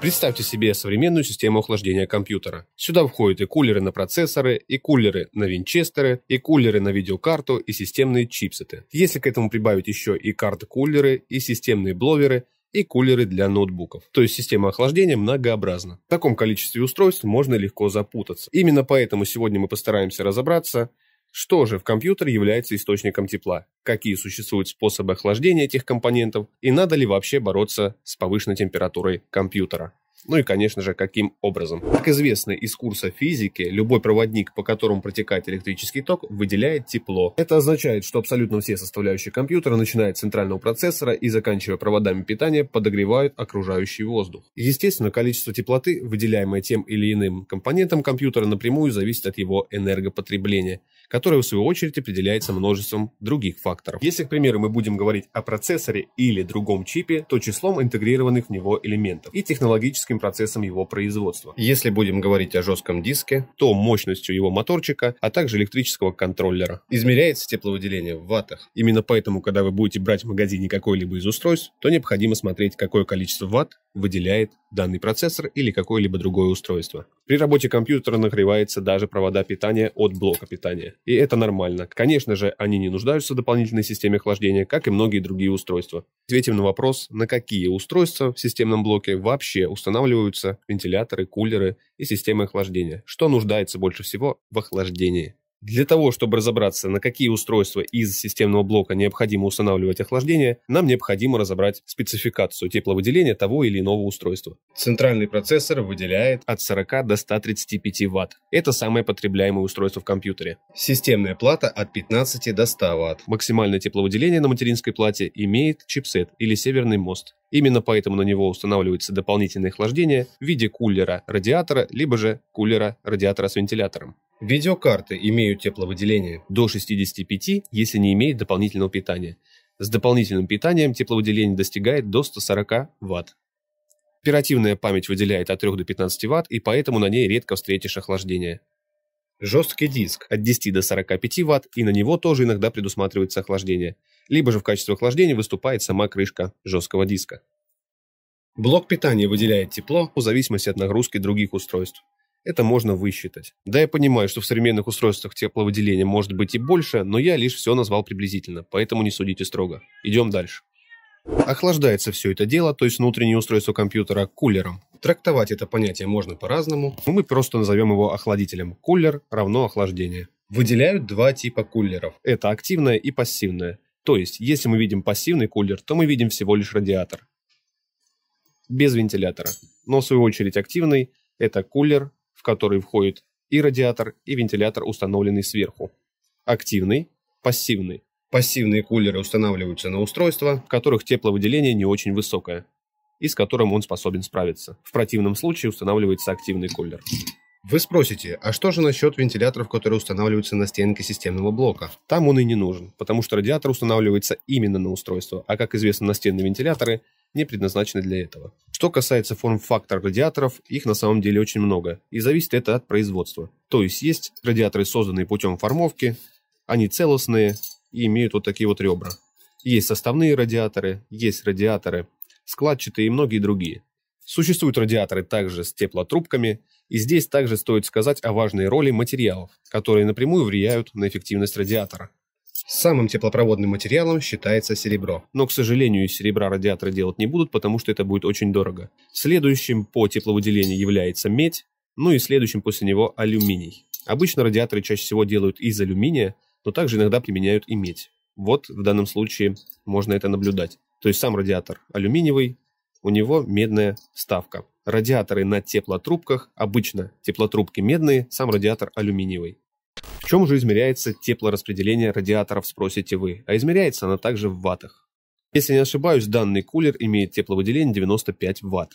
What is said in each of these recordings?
Представьте себе современную систему охлаждения компьютера. Сюда входят и кулеры на процессоры, и кулеры на винчестеры, и кулеры на видеокарту, и системные чипсеты. Если к этому прибавить еще и карты-кулеры, и системные бловеры – и кулеры для ноутбуков. То есть система охлаждения многообразна. В таком количестве устройств можно легко запутаться. Именно поэтому сегодня мы постараемся разобраться, что же в компьютер является источником тепла, какие существуют способы охлаждения этих компонентов и надо ли вообще бороться с повышенной температурой компьютера. Ну и, конечно же, каким образом. Как известно из курса физики, любой проводник, по которому протекает электрический ток, выделяет тепло. Это означает, что абсолютно все составляющие компьютера, начиная от центрального процессора и заканчивая проводами питания, подогревают окружающий воздух. Естественно, количество теплоты, выделяемое тем или иным компонентом компьютера, напрямую зависит от его энергопотребления которое в свою очередь определяется множеством других факторов. Если, к примеру, мы будем говорить о процессоре или другом чипе, то числом интегрированных в него элементов и технологическим процессом его производства. Если будем говорить о жестком диске, то мощностью его моторчика, а также электрического контроллера. Измеряется тепловыделение в ваттах. Именно поэтому, когда вы будете брать в магазине какой либо из устройств, то необходимо смотреть, какое количество ватт выделяет данный процессор или какое-либо другое устройство. При работе компьютера нагревается даже провода питания от блока питания и это нормально. Конечно же, они не нуждаются в дополнительной системе охлаждения, как и многие другие устройства. Ответим на вопрос, на какие устройства в системном блоке вообще устанавливаются вентиляторы, кулеры и системы охлаждения. Что нуждается больше всего в охлаждении? Для того, чтобы разобраться, на какие устройства из системного блока необходимо устанавливать охлаждение, нам необходимо разобрать спецификацию тепловыделения того или иного устройства. Центральный процессор выделяет от 40 до 135 Вт. Это самое потребляемое устройство в компьютере. Системная плата от 15 до 100 Вт. Максимальное тепловыделение на материнской плате имеет чипсет или северный мост. Именно поэтому на него устанавливается дополнительное охлаждение в виде кулера радиатора, либо же кулера радиатора с вентилятором. Видеокарты имеют тепловыделение до 65, если не имеют дополнительного питания. С дополнительным питанием тепловыделение достигает до 140 Вт. Оперативная память выделяет от 3 до 15 Вт, и поэтому на ней редко встретишь охлаждение. Жесткий диск от 10 до 45 Вт, и на него тоже иногда предусматривается охлаждение. Либо же в качестве охлаждения выступает сама крышка жесткого диска. Блок питания выделяет тепло в зависимости от нагрузки других устройств. Это можно высчитать. Да, я понимаю, что в современных устройствах тепловыделения может быть и больше, но я лишь все назвал приблизительно, поэтому не судите строго. Идем дальше. Охлаждается все это дело, то есть внутреннее устройство компьютера, кулером. Трактовать это понятие можно по-разному, но мы просто назовем его охладителем. Кулер равно охлаждение. Выделяют два типа кулеров. Это активное и пассивное. То есть, если мы видим пассивный кулер, то мы видим всего лишь радиатор. Без вентилятора. Но в свою очередь активный – это кулер в который входит и радиатор, и вентилятор, установленный сверху. Активный, пассивный. Пассивные кулеры устанавливаются на устройства, в которых тепловыделение не очень высокое, и с которым он способен справиться. В противном случае устанавливается активный кулер. Вы спросите, а что же насчет вентиляторов, которые устанавливаются на стенке системного блока? Там он и не нужен, потому что радиатор устанавливается именно на устройство, а как известно, настенные вентиляторы не предназначены для этого. Что касается форм-фактора радиаторов, их на самом деле очень много, и зависит это от производства. То есть есть радиаторы, созданные путем формовки, они целостные и имеют вот такие вот ребра. Есть составные радиаторы, есть радиаторы складчатые и многие другие. Существуют радиаторы также с теплотрубками, и здесь также стоит сказать о важной роли материалов, которые напрямую влияют на эффективность радиатора. Самым теплопроводным материалом считается серебро. Но, к сожалению, из серебра радиаторы делать не будут, потому что это будет очень дорого. Следующим по тепловыделению является медь, ну и следующим после него алюминий. Обычно радиаторы чаще всего делают из алюминия, но также иногда применяют и медь. Вот в данном случае можно это наблюдать. То есть сам радиатор алюминиевый, у него медная вставка. Радиаторы на теплотрубках, обычно теплотрубки медные, сам радиатор алюминиевый чем же измеряется теплораспределение радиаторов, спросите вы, а измеряется она также в ваттах. Если не ошибаюсь, данный кулер имеет тепловыделение 95 ватт.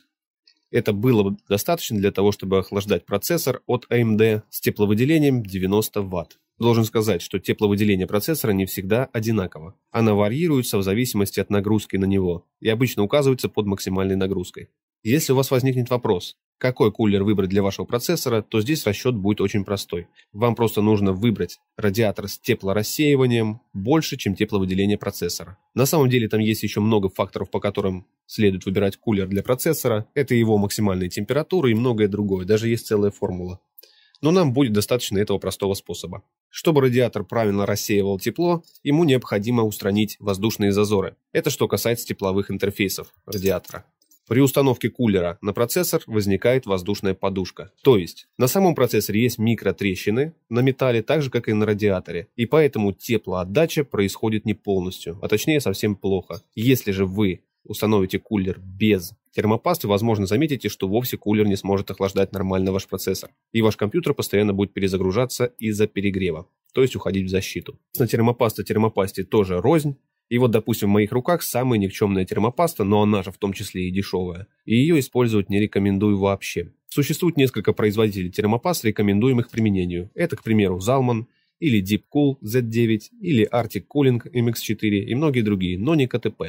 Это было бы достаточно для того, чтобы охлаждать процессор от AMD а с тепловыделением 90 ватт. Должен сказать, что тепловыделение процессора не всегда одинаково. Она варьируется в зависимости от нагрузки на него и обычно указывается под максимальной нагрузкой. Если у вас возникнет вопрос, какой кулер выбрать для вашего процессора, то здесь расчет будет очень простой. Вам просто нужно выбрать радиатор с теплорассеиванием больше, чем тепловыделение процессора. На самом деле там есть еще много факторов, по которым следует выбирать кулер для процессора. Это его максимальная температура и многое другое, даже есть целая формула. Но нам будет достаточно этого простого способа. Чтобы радиатор правильно рассеивал тепло, ему необходимо устранить воздушные зазоры. Это что касается тепловых интерфейсов радиатора. При установке кулера на процессор возникает воздушная подушка. То есть на самом процессоре есть микротрещины на металле, так же как и на радиаторе. И поэтому теплоотдача происходит не полностью, а точнее совсем плохо. Если же вы установите кулер без термопасты, возможно, заметите, что вовсе кулер не сможет охлаждать нормально ваш процессор, и ваш компьютер постоянно будет перезагружаться из-за перегрева, то есть уходить в защиту. На термопаста термопасте тоже рознь, и вот, допустим, в моих руках самая никчемная термопаста, но она же в том числе и дешевая. И ее использовать не рекомендую вообще. Существует несколько производителей термопаст, рекомендуемых к применению. Это, к примеру, Zalman, или Deepcool Z9, или Arctic Cooling MX4 и многие другие, но не КТП.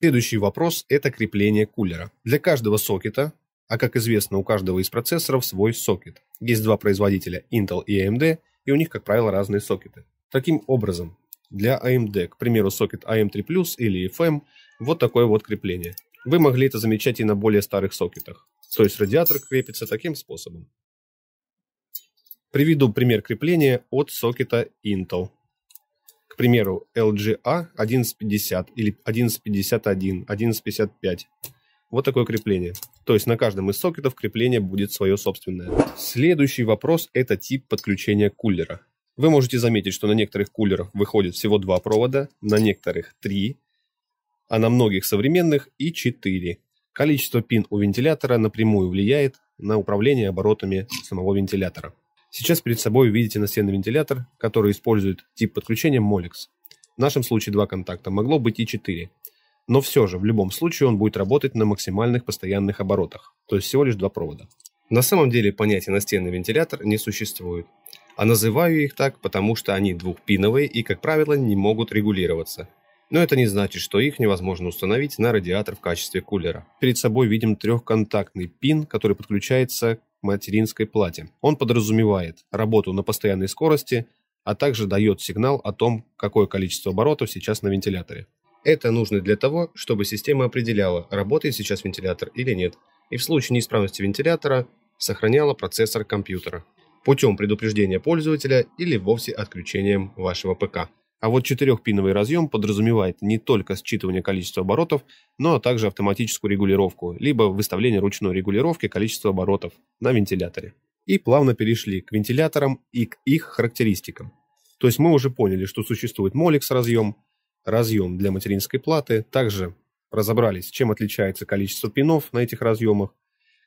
Следующий вопрос – это крепление кулера. Для каждого сокета, а как известно, у каждого из процессоров свой сокет. Есть два производителя Intel и AMD, и у них, как правило, разные сокеты. Таким образом, для AMD, к примеру, сокет AM3+, или FM, вот такое вот крепление. Вы могли это замечать и на более старых сокетах. То есть радиатор крепится таким способом. Приведу пример крепления от сокета Intel. К примеру, LGA 1150 или 1151, 1155. Вот такое крепление. То есть на каждом из сокетов крепление будет свое собственное. Следующий вопрос – это тип подключения кулера. Вы можете заметить, что на некоторых кулерах выходит всего два провода, на некоторых три, а на многих современных и четыре. Количество пин у вентилятора напрямую влияет на управление оборотами самого вентилятора. Сейчас перед собой видите настенный вентилятор, который использует тип подключения Molex. В нашем случае два контакта, могло быть и четыре. Но все же, в любом случае, он будет работать на максимальных постоянных оборотах, то есть всего лишь два провода. На самом деле понятия настенный вентилятор не существует. А называю их так, потому что они двухпиновые и, как правило, не могут регулироваться. Но это не значит, что их невозможно установить на радиатор в качестве кулера. Перед собой видим трехконтактный пин, который подключается к материнской плате. Он подразумевает работу на постоянной скорости, а также дает сигнал о том, какое количество оборотов сейчас на вентиляторе. Это нужно для того, чтобы система определяла, работает сейчас вентилятор или нет, и в случае неисправности вентилятора сохраняла процессор компьютера путем предупреждения пользователя или вовсе отключением вашего ПК. А вот четырехпиновый разъем подразумевает не только считывание количества оборотов, но также автоматическую регулировку, либо выставление ручной регулировки количества оборотов на вентиляторе. И плавно перешли к вентиляторам и к их характеристикам. То есть мы уже поняли, что существует Molex разъем, разъем для материнской платы, также разобрались, чем отличается количество пинов на этих разъемах.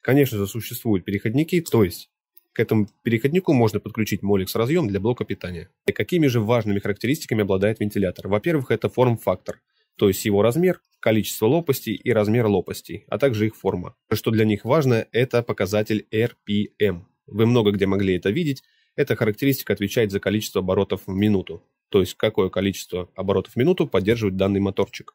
Конечно же, существуют переходники, то есть к этому переходнику можно подключить молекс разъем для блока питания. И какими же важными характеристиками обладает вентилятор? Во-первых, это форм-фактор, то есть его размер, количество лопастей и размер лопастей, а также их форма. Что для них важно, это показатель RPM. Вы много где могли это видеть. Эта характеристика отвечает за количество оборотов в минуту, то есть какое количество оборотов в минуту поддерживает данный моторчик.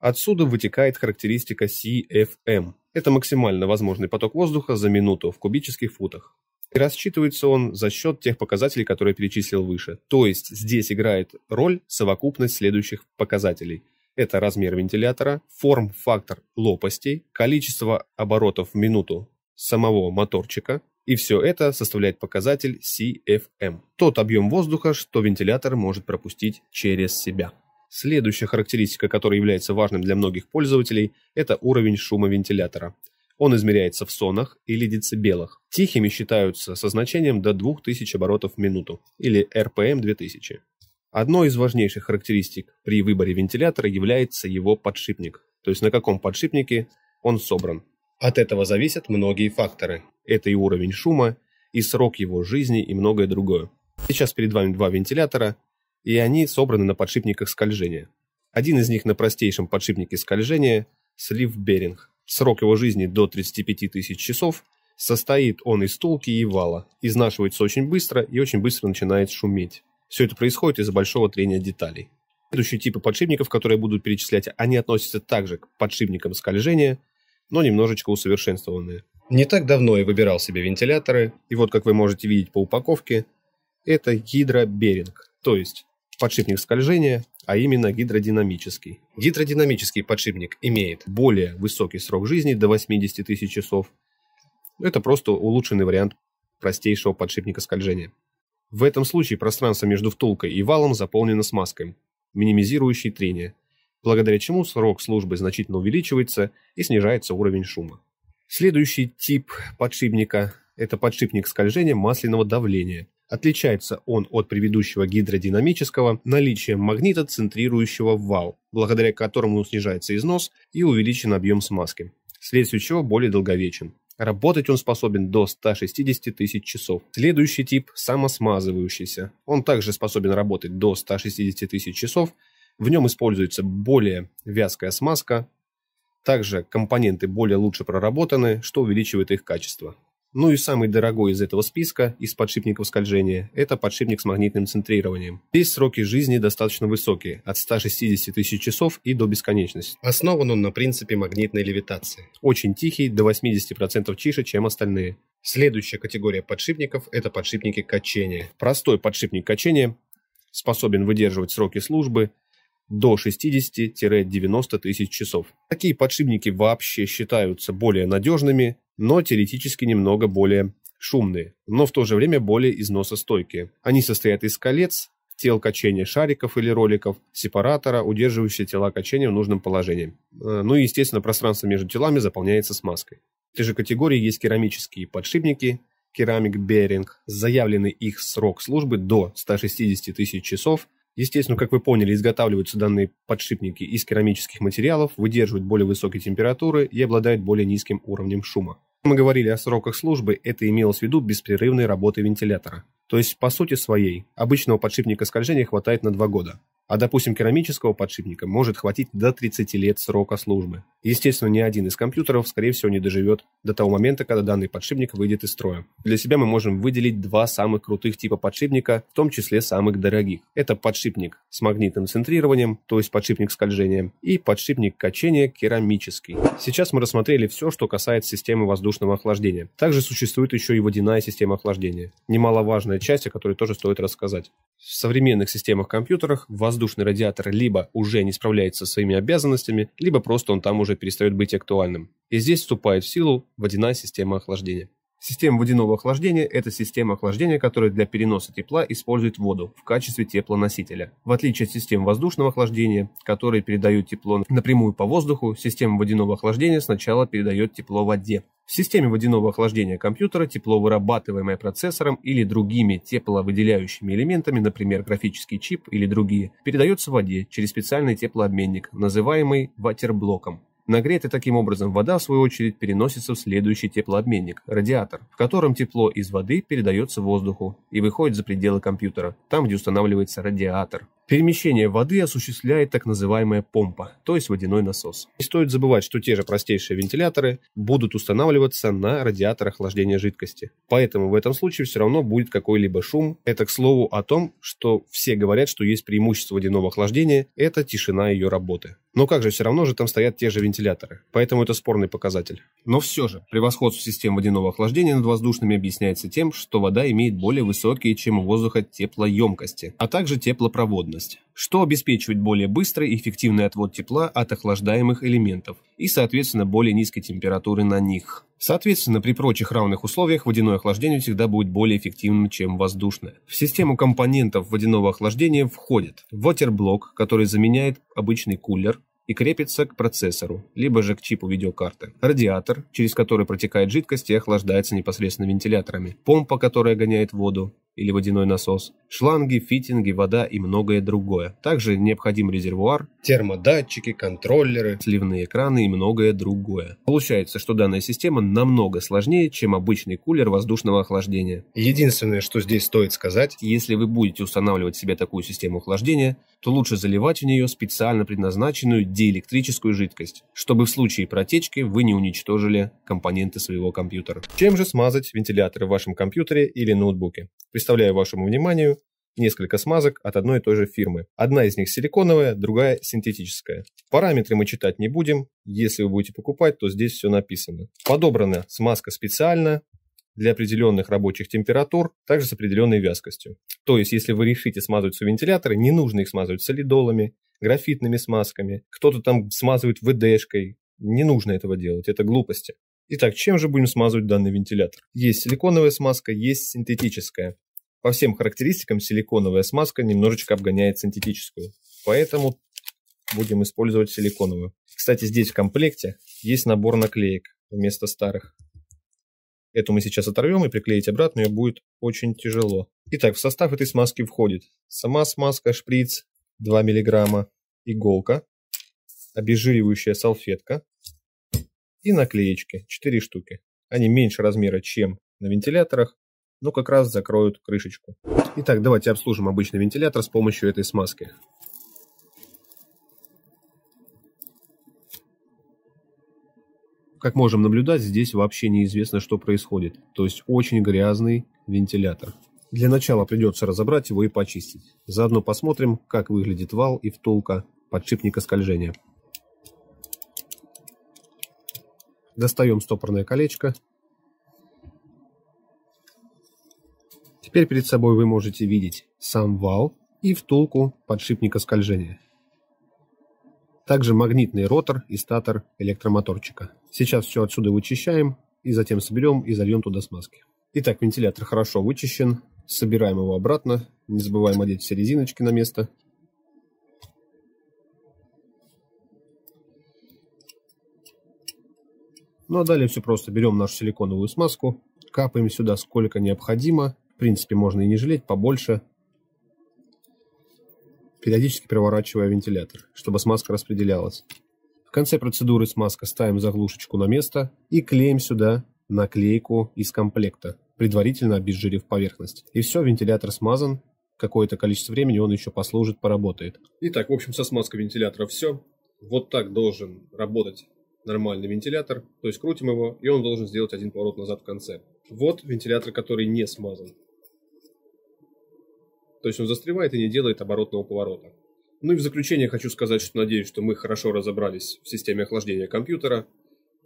Отсюда вытекает характеристика CFM. Это максимально возможный поток воздуха за минуту в кубических футах. И рассчитывается он за счет тех показателей, которые перечислил выше. То есть здесь играет роль совокупность следующих показателей. Это размер вентилятора, форм-фактор лопастей, количество оборотов в минуту самого моторчика, и все это составляет показатель CFM, тот объем воздуха, что вентилятор может пропустить через себя. Следующая характеристика, которая является важным для многих пользователей, это уровень шума вентилятора – он измеряется в сонах или децибелах. Тихими считаются со значением до 2000 оборотов в минуту или RPM 2000. Одной из важнейших характеристик при выборе вентилятора является его подшипник, то есть на каком подшипнике он собран. От этого зависят многие факторы. Это и уровень шума, и срок его жизни, и многое другое. Сейчас перед вами два вентилятора, и они собраны на подшипниках скольжения. Один из них на простейшем подшипнике скольжения – слив-беринг. Срок его жизни до 35 тысяч часов. Состоит он из тулки и вала, изнашивается очень быстро и очень быстро начинает шуметь. Все это происходит из-за большого трения деталей. Следующие типы подшипников, которые буду перечислять, они относятся также к подшипникам скольжения, но немножечко усовершенствованные. Не так давно я выбирал себе вентиляторы, и вот как вы можете видеть по упаковке, это гидроберинг, то есть подшипник скольжения, а именно гидродинамический. Гидродинамический подшипник имеет более высокий срок жизни до 80 тысяч часов. Это просто улучшенный вариант простейшего подшипника скольжения. В этом случае пространство между втулкой и валом заполнено смазкой, минимизирующей трение, благодаря чему срок службы значительно увеличивается и снижается уровень шума. Следующий тип подшипника – это подшипник скольжения масляного давления – Отличается он от предыдущего гидродинамического наличием магнита, центрирующего вал, благодаря которому снижается износ и увеличен объем смазки, вследствие чего более долговечен. Работать он способен до 160 тысяч часов. Следующий тип – самосмазывающийся. Он также способен работать до 160 тысяч часов. В нем используется более вязкая смазка. Также компоненты более лучше проработаны, что увеличивает их качество. Ну и самый дорогой из этого списка, из подшипников скольжения, это подшипник с магнитным центрированием. Здесь сроки жизни достаточно высокие, от 160 тысяч часов и до бесконечности. Основан он на принципе магнитной левитации. Очень тихий, до 80% тише, чем остальные. Следующая категория подшипников – это подшипники качения. Простой подшипник качения способен выдерживать сроки службы до 60-90 тысяч часов. Такие подшипники вообще считаются более надежными, но теоретически немного более шумные, но в то же время более износостойкие. Они состоят из колец, тел качения шариков или роликов, сепаратора, удерживающие тела качения в нужном положении. Э, ну и, естественно, пространство между телами заполняется смазкой. В этой же категории есть керамические подшипники, керамик Беринг, заявленный их срок службы до 160 тысяч часов – Естественно, как вы поняли, изготавливаются данные подшипники из керамических материалов, выдерживают более высокие температуры и обладают более низким уровнем шума. Мы говорили о сроках службы, это имелось в виду беспрерывной работы вентилятора. То есть, по сути своей, обычного подшипника скольжения хватает на 2 года, а, допустим, керамического подшипника может хватить до 30 лет срока службы. Естественно, ни один из компьютеров, скорее всего, не доживет до того момента, когда данный подшипник выйдет из строя. Для себя мы можем выделить два самых крутых типа подшипника, в том числе самых дорогих. Это подшипник с магнитным центрированием, то есть подшипник скольжения, и подшипник качения керамический. Сейчас мы рассмотрели все, что касается системы воздушного охлаждения. Также существует еще и водяная система охлаждения. Немаловажная части, о которой тоже стоит рассказать. В современных системах компьютерах воздушный радиатор либо уже не справляется со своими обязанностями, либо просто он там уже перестает быть актуальным. И здесь вступает в силу водяная система охлаждения. Система водяного охлаждения – это система охлаждения, которая для переноса тепла использует воду в качестве теплоносителя. В отличие от систем воздушного охлаждения, которые передают тепло напрямую по воздуху, система водяного охлаждения сначала передает тепло воде. В системе водяного охлаждения компьютера тепло, вырабатываемое процессором или другими тепловыделяющими элементами, например, графический чип или другие, передается воде через специальный теплообменник, называемый ватерблоком. Нагретая таким образом вода, в свою очередь, переносится в следующий теплообменник – радиатор, в котором тепло из воды передается воздуху и выходит за пределы компьютера, там, где устанавливается радиатор. Перемещение воды осуществляет так называемая помпа, то есть водяной насос. Не стоит забывать, что те же простейшие вентиляторы будут устанавливаться на радиаторах охлаждения жидкости. Поэтому в этом случае все равно будет какой-либо шум. Это, к слову, о том, что все говорят, что есть преимущество водяного охлаждения – это тишина ее работы. Но как же, все равно же там стоят те же вентиляторы. Поэтому это спорный показатель. Но все же, превосходство систем водяного охлаждения над воздушными объясняется тем, что вода имеет более высокие, чем у воздуха, теплоемкости, а также теплопроводность поверхность, что обеспечивает более быстрый и эффективный отвод тепла от охлаждаемых элементов и, соответственно, более низкой температуры на них. Соответственно, при прочих равных условиях водяное охлаждение всегда будет более эффективным, чем воздушное. В систему компонентов водяного охлаждения входит вотерблок, который заменяет обычный кулер, и крепится к процессору, либо же к чипу видеокарты. Радиатор, через который протекает жидкость и охлаждается непосредственно вентиляторами. Помпа, которая гоняет воду или водяной насос, шланги, фитинги, вода и многое другое. Также необходим резервуар, термодатчики, контроллеры, сливные краны и многое другое. Получается, что данная система намного сложнее, чем обычный кулер воздушного охлаждения. Единственное, что здесь стоит сказать, если вы будете устанавливать себе такую систему охлаждения, то лучше заливать в нее специально предназначенную диэлектрическую жидкость, чтобы в случае протечки вы не уничтожили компоненты своего компьютера. Чем же смазать вентиляторы в вашем компьютере или ноутбуке? Представляю вашему вниманию несколько смазок от одной и той же фирмы. Одна из них силиконовая, другая синтетическая. Параметры мы читать не будем. Если вы будете покупать, то здесь все написано. Подобрана смазка специально для определенных рабочих температур, также с определенной вязкостью. То есть, если вы решите смазывать вентиляторы, не нужно их смазывать солидолами, графитными смазками, кто-то там смазывает ВДшкой. Не нужно этого делать, это глупости. Итак, чем же будем смазывать данный вентилятор? Есть силиконовая смазка, есть синтетическая. По всем характеристикам силиконовая смазка немножечко обгоняет синтетическую, поэтому будем использовать силиконовую. Кстати, здесь в комплекте есть набор наклеек вместо старых. Эту мы сейчас оторвем и приклеить обратно ее будет очень тяжело. Итак, в состав этой смазки входит сама смазка, шприц 2 мг, иголка, обезжиривающая салфетка и наклеечки 4 штуки. Они меньше размера, чем на вентиляторах, ну как раз закроют крышечку. Итак, давайте обслужим обычный вентилятор с помощью этой смазки. Как можем наблюдать, здесь вообще неизвестно, что происходит. То есть очень грязный вентилятор. Для начала придется разобрать его и почистить. Заодно посмотрим, как выглядит вал и втулка подшипника скольжения. Достаем стопорное колечко Теперь перед собой вы можете видеть сам вал и втулку подшипника скольжения. Также магнитный ротор и статор электромоторчика. Сейчас все отсюда вычищаем и затем соберем и зальем туда смазки. Итак, вентилятор хорошо вычищен. Собираем его обратно. Не забываем одеть все резиночки на место. Ну а далее все просто. Берем нашу силиконовую смазку, капаем сюда сколько необходимо принципе, можно и не жалеть, побольше, периодически переворачивая вентилятор, чтобы смазка распределялась. В конце процедуры смазка ставим заглушечку на место и клеим сюда наклейку из комплекта, предварительно обезжирив поверхность. И все, вентилятор смазан, какое-то количество времени он еще послужит, поработает. Итак, в общем, со смазкой вентилятора все. Вот так должен работать нормальный вентилятор, то есть крутим его, и он должен сделать один поворот назад в конце. Вот вентилятор, который не смазан то есть он застревает и не делает оборотного поворота. Ну и в заключение хочу сказать, что надеюсь, что мы хорошо разобрались в системе охлаждения компьютера,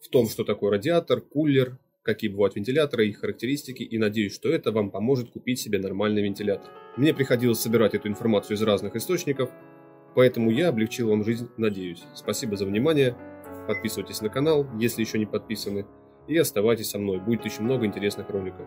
в том, что такое радиатор, кулер, какие бывают вентиляторы, их характеристики, и надеюсь, что это вам поможет купить себе нормальный вентилятор. Мне приходилось собирать эту информацию из разных источников, поэтому я облегчил вам жизнь, надеюсь. Спасибо за внимание, подписывайтесь на канал, если еще не подписаны, и оставайтесь со мной, будет еще много интересных роликов.